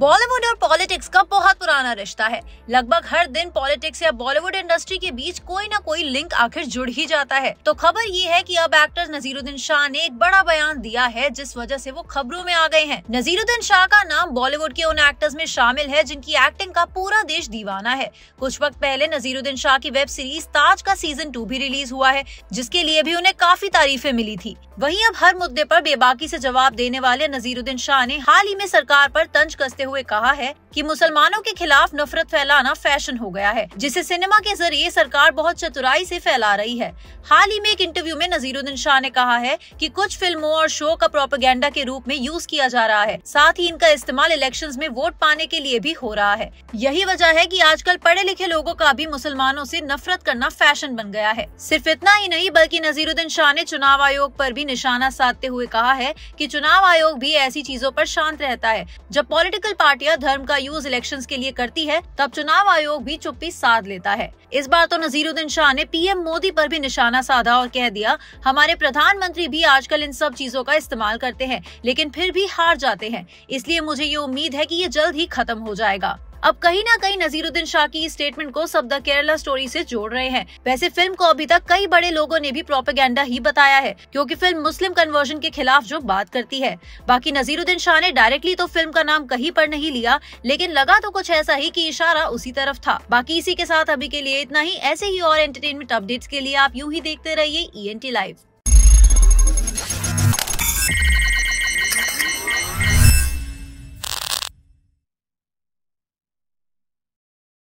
बॉलीवुड और पॉलिटिक्स का बहुत पुराना रिश्ता है लगभग हर दिन पॉलिटिक्स या बॉलीवुड इंडस्ट्री के बीच कोई ना कोई लिंक आखिर जुड़ ही जाता है तो खबर ये है कि अब एक्टर्स नजीरुद्दीन शाह ने एक बड़ा बयान दिया है जिस वजह से वो खबरों में आ गए हैं नजीरुद्दीन शाह का नाम बॉलीवुड के उन एक्टर्स में शामिल है जिनकी एक्टिंग का पूरा देश दीवाना है कुछ वक्त पहले नजीरुद्दीन शाह की वेब सीरीज ताज का सीजन टू भी रिलीज हुआ है जिसके लिए भी उन्हें काफी तारीफे मिली थी वहीं अब हर मुद्दे पर बेबाकी से जवाब देने वाले नजीरुद्दीन शाह ने हाल ही में सरकार पर तंज कसते हुए कहा है कि मुसलमानों के खिलाफ नफरत फैलाना फैशन हो गया है जिसे सिनेमा के जरिए सरकार बहुत चतुराई से फैला रही है हाल ही में एक इंटरव्यू में नजीरुद्दीन शाह ने कहा है कि कुछ फिल्मों और शो का प्रोपेगेंडा के रूप में यूज किया जा रहा है साथ ही इनका इस्तेमाल इलेक्शन में वोट पाने के लिए भी हो रहा है यही वजह है की आजकल पढ़े लिखे लोगों का भी मुसलमानों ऐसी नफरत करना फैशन बन गया है सिर्फ इतना ही नहीं बल्कि नजीरुद्दीन शाह ने चुनाव आयोग आरोप भी निशाना साधते हुए कहा है की चुनाव आयोग भी ऐसी चीजों आरोप शांत रहता है जब पॉलिटिकल पार्टियां धर्म का यूज इलेक्शन के लिए करती है तब चुनाव आयोग भी चुप्पी साध लेता है इस बार तो नजीरुद्दीन शाह ने पीएम मोदी आरोप भी निशाना निशाना साधा और कह दिया हमारे प्रधानमंत्री भी आजकल इन सब चीजों का इस्तेमाल करते हैं लेकिन फिर भी हार जाते हैं इसलिए मुझे ये उम्मीद है कि ये जल्द ही खत्म हो जाएगा अब कहीं ना कहीं नजीरुद्दीन शाह की स्टेटमेंट को सब द केरला स्टोरी से जोड़ रहे हैं वैसे फिल्म को अभी तक कई बड़े लोगों ने भी प्रोपेगेंडा ही बताया है क्योंकि फिल्म मुस्लिम कन्वर्जन के खिलाफ जो बात करती है बाकी नजीरुद्दीन शाह ने डायरेक्टली तो फिल्म का नाम कहीं पर नहीं लिया लेकिन लगा तो कुछ ऐसा ही की इशारा उसी तरफ था बाकी इसी के साथ अभी के लिए इतना ही ऐसे ही और एंटरटेनमेंट अपडेट्स के लिए आप यू ही देखते रहिए ई e लाइव